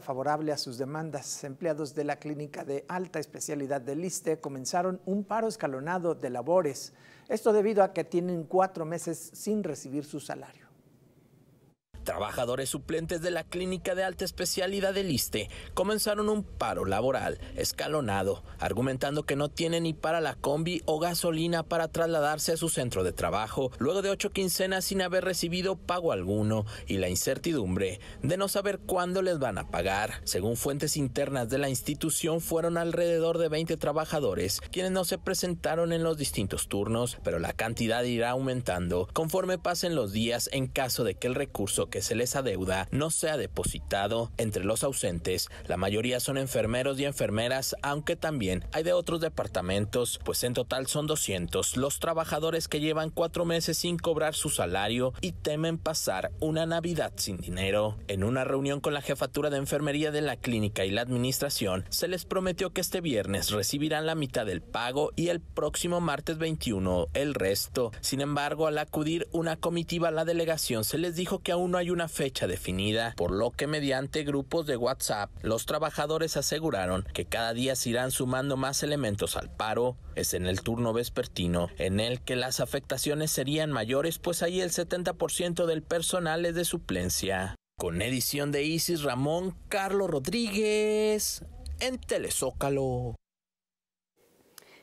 favorable a sus demandas. Empleados de la clínica de alta especialidad de Liste comenzaron un paro escalonado de labores. Esto debido a que tienen cuatro meses sin recibir su salario. Trabajadores suplentes de la Clínica de Alta Especialidad del ISTE comenzaron un paro laboral escalonado, argumentando que no tienen ni para la combi o gasolina para trasladarse a su centro de trabajo, luego de ocho quincenas sin haber recibido pago alguno y la incertidumbre de no saber cuándo les van a pagar. Según fuentes internas de la institución, fueron alrededor de 20 trabajadores quienes no se presentaron en los distintos turnos, pero la cantidad irá aumentando conforme pasen los días en caso de que el recurso que se les adeuda no sea depositado. Entre los ausentes, la mayoría son enfermeros y enfermeras, aunque también hay de otros departamentos, pues en total son 200 los trabajadores que llevan cuatro meses sin cobrar su salario y temen pasar una Navidad sin dinero. En una reunión con la jefatura de enfermería de la clínica y la administración, se les prometió que este viernes recibirán la mitad del pago y el próximo martes 21 el resto. Sin embargo, al acudir una comitiva a la delegación, se les dijo que aún no hay una fecha definida, por lo que mediante grupos de WhatsApp los trabajadores aseguraron que cada día se irán sumando más elementos al paro. Es en el turno vespertino en el que las afectaciones serían mayores, pues ahí el 70% del personal es de suplencia. Con edición de Isis Ramón, Carlos Rodríguez, en Telezócalo.